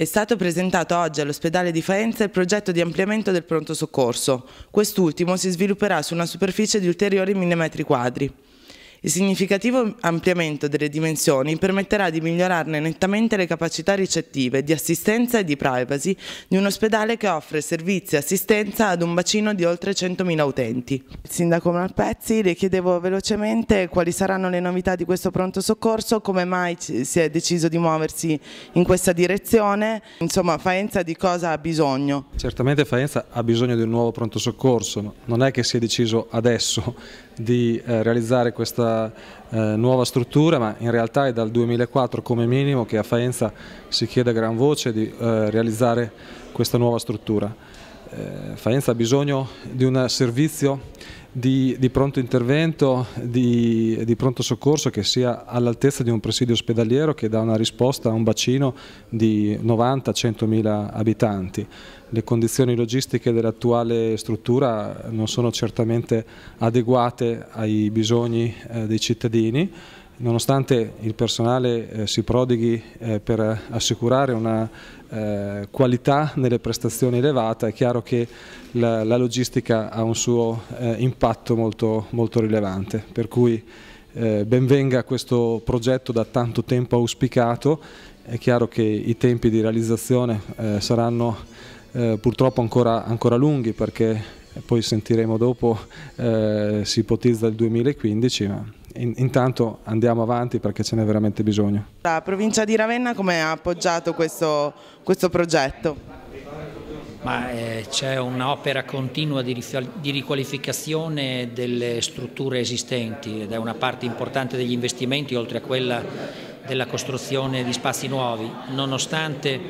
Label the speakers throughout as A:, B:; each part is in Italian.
A: È stato presentato oggi all'ospedale di Faenza il progetto di ampliamento del pronto soccorso. Quest'ultimo si svilupperà su una superficie di ulteriori 1000 metri quadri. Il significativo ampliamento delle dimensioni permetterà di migliorarne nettamente le capacità ricettive di assistenza e di privacy di un ospedale che offre servizi e assistenza ad un bacino di oltre 100.000 utenti. Sindaco Malpezzi, le chiedevo velocemente quali saranno le novità di questo pronto soccorso, come mai si è deciso di muoversi in questa direzione, insomma Faenza di cosa ha bisogno?
B: Certamente Faenza ha bisogno di un nuovo pronto soccorso, non è che si è deciso adesso di eh, realizzare questa eh, nuova struttura, ma in realtà è dal 2004 come minimo che a Faenza si chiede a gran voce di eh, realizzare questa nuova struttura. Eh, Faenza ha bisogno di un servizio di, di pronto intervento, di, di, pronto soccorso che sia all'altezza di un presidio ospedaliero che dà una risposta a un bacino di 90-100 mila abitanti. Le condizioni logistiche dell'attuale struttura non sono certamente adeguate ai bisogni eh, dei cittadini Nonostante il personale eh, si prodighi eh, per assicurare una eh, qualità nelle prestazioni elevata, è chiaro che la, la logistica ha un suo eh, impatto molto, molto, rilevante, per cui eh, benvenga questo progetto da tanto tempo auspicato, è chiaro che i tempi di realizzazione eh, saranno purtroppo ancora, ancora lunghi perché poi sentiremo dopo, si ipotizza il 2015. Ma in, intanto andiamo avanti perché ce n'è veramente bisogno.
A: La provincia di Ravenna come ha appoggiato questo, questo progetto?
C: Eh, c'è un'opera continua di, di, riqualificazione delle strutture esistenti ed è una parte importante degli investimenti oltre a quella della costruzione di spazi nuovi. Nonostante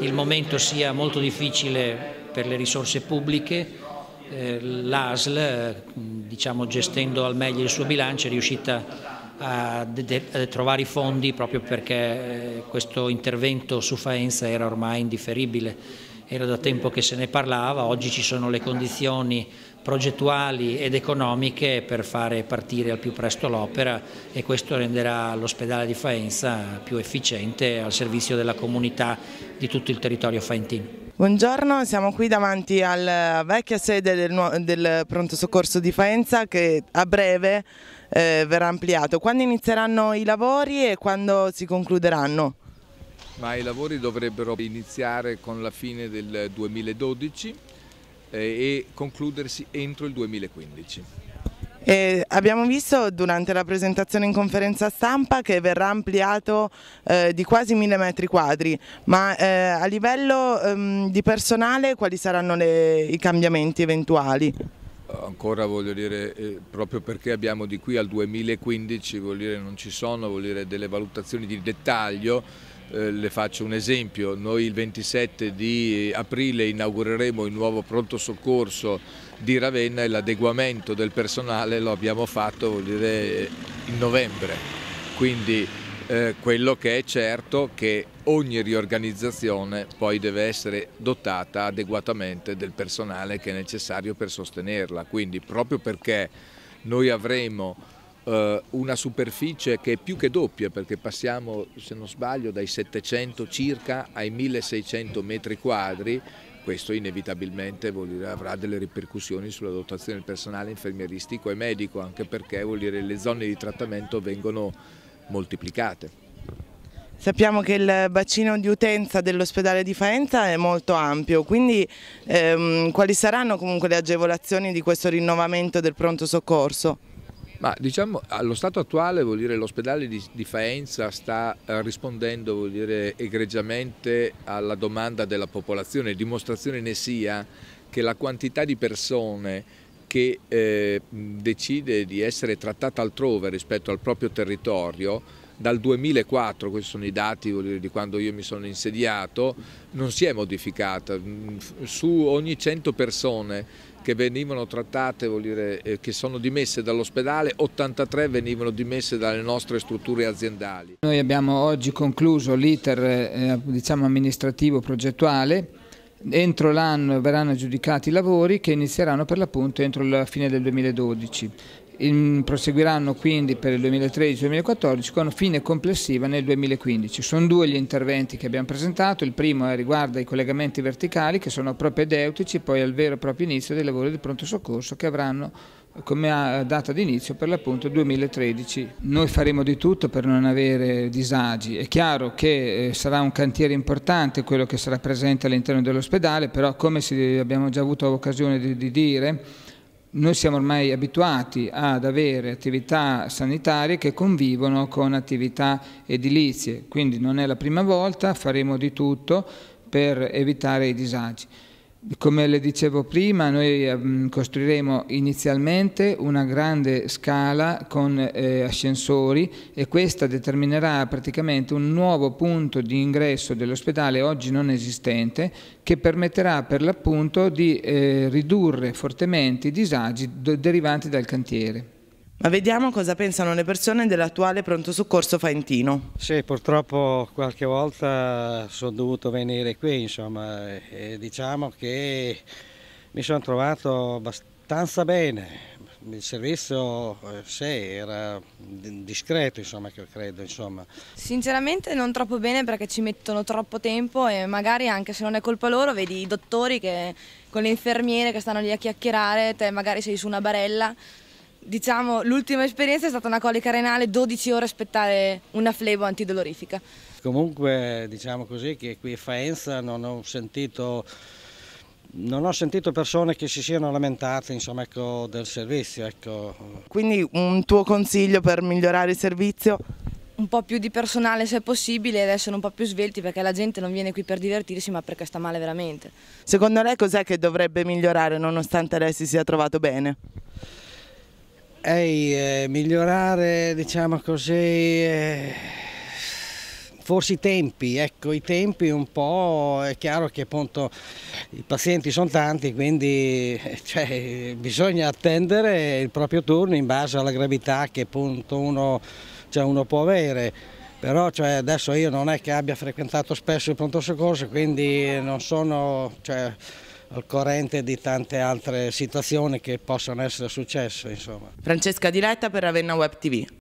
C: il momento sia molto difficile per le risorse pubbliche, eh, l'ASL, diciamo, gestendo al meglio il suo bilancio, è riuscita a, trovare i fondi proprio perché eh, questo intervento su Faenza era ormai indifferibile, era da tempo che se ne parlava, oggi ci sono le condizioni progettuali ed economiche per fare partire al più presto l'opera e questo renderà l'ospedale di Faenza più efficiente al servizio della comunità di tutto il territorio faentino.
A: Buongiorno, siamo qui davanti alla eh, vecchia sede del, del pronto soccorso di Faenza che a breve eh, verrà ampliato. Quando inizieranno i lavori e quando si concluderanno?
D: Ma I lavori dovrebbero iniziare con la fine del 2012 eh, e concludersi entro il 2015.
A: Eh, abbiamo visto durante la presentazione in conferenza stampa che verrà ampliato eh, di quasi mille metri quadri, ma eh, a livello ehm, di personale quali saranno le, i cambiamenti eventuali?
D: Ancora voglio dire, eh, proprio perché abbiamo di qui al 2015, dire, non ci sono vuol dire, delle valutazioni di dettaglio eh, le faccio un esempio, noi il 27 di aprile inaugureremo il nuovo pronto soccorso di Ravenna e l'adeguamento del personale lo abbiamo fatto dire, in novembre, quindi eh, quello che è certo è che ogni riorganizzazione poi deve essere dotata adeguatamente del personale che è necessario per sostenerla, quindi proprio perché noi avremo eh, una superficie che è più che doppia perché passiamo, se non sbaglio, dai 700 circa ai 1600 metri quadri questo inevitabilmente dire, avrà delle ripercussioni sulla dotazione del personale infermieristico e medico, anche perché dire, le zone di trattamento vengono moltiplicate.
A: Sappiamo che il bacino di utenza dell'ospedale di Faenza è molto ampio, quindi ehm, quali saranno comunque le
D: agevolazioni di questo rinnovamento del pronto soccorso? Ma diciamo allo stato attuale l'ospedale di, di, Faenza sta eh, rispondendo vuol dire, egregiamente alla domanda della popolazione, dimostrazione ne sia che la quantità di persone che eh, decide di essere trattata altrove rispetto al proprio territorio dal 2004, questi sono i dati dire, di quando io mi sono insediato, non si è modificata. Mm, su ogni 100 persone che venivano trattate, dire, eh, che sono dimesse dall'ospedale, 83 venivano dimesse dalle nostre strutture aziendali.
E: Noi abbiamo oggi concluso l'iter eh, diciamo amministrativo progettuale, entro l'anno verranno giudicati i lavori che inizieranno per l'appunto entro la fine del 2012 proseguiranno quindi per il 2013-2014 con fine complessiva nel 2015. Sono due gli interventi che abbiamo presentato, il primo eh, riguarda i collegamenti verticali che sono propedeutici poi al vero e proprio inizio dei lavori di pronto soccorso che avranno eh, come ah, data d'inizio per l'appunto 2013. Noi faremo di tutto per non avere disagi. È chiaro che eh, sarà un cantiere importante quello che sarà presente all'interno dell'ospedale, però come abbiamo già avuto occasione di dire noi siamo ormai abituati ad avere attività sanitarie che convivono con attività edilizie, quindi non è la prima volta, faremo di tutto per evitare i disagi. Come le dicevo prima, noi ehm, costruiremo inizialmente una grande scala con eh, ascensori e questa determinerà praticamente un nuovo punto di ingresso dell'ospedale oggi non esistente che permetterà per l'appunto di eh, ridurre fortemente i disagi derivanti dal cantiere. Ma vediamo cosa pensano le persone
C: dell'attuale pronto soccorso Faentino. Sì, purtroppo qualche volta sono dovuto venire qui, insomma, e diciamo che mi sono trovato abbastanza bene. Il servizio eh, sì, era discreto, insomma, che credo. Insomma.
A: Sinceramente non troppo bene perché ci mettono troppo tempo e magari anche se non è colpa loro, vedi i dottori che, con le infermiere che stanno lì a chiacchierare, te magari sei su una barella Diciamo, l'ultima esperienza è stata una colica renale, 12 ore aspettare una flebo antidolorifica.
C: Comunque, diciamo così, che qui a Faenza non ho sentito non ho sentito persone che si siano lamentate insomma, ecco, del servizio. Ecco. Quindi un tuo consiglio per migliorare
A: il servizio? Un po' più di personale se possibile ed essere un po' più svelti perché la gente non viene qui per divertirsi ma perché sta male veramente. Secondo lei cos'è che dovrebbe migliorare nonostante lei
C: si sia trovato bene? Ehi, eh, migliorare, diciamo così, eh, forse i tempi, ecco i tempi un po', è chiaro che appunto i pazienti sono tanti, quindi cioè, bisogna attendere il proprio turno in base alla gravità che appunto uno, cioè, uno può avere però cioè, adesso io non è che abbia frequentato spesso il pronto soccorso, quindi non sono... Cioè, al corrente di tante altre situazioni che possono essere successe. Insomma. Francesca Diretta per Ravenna Web TV.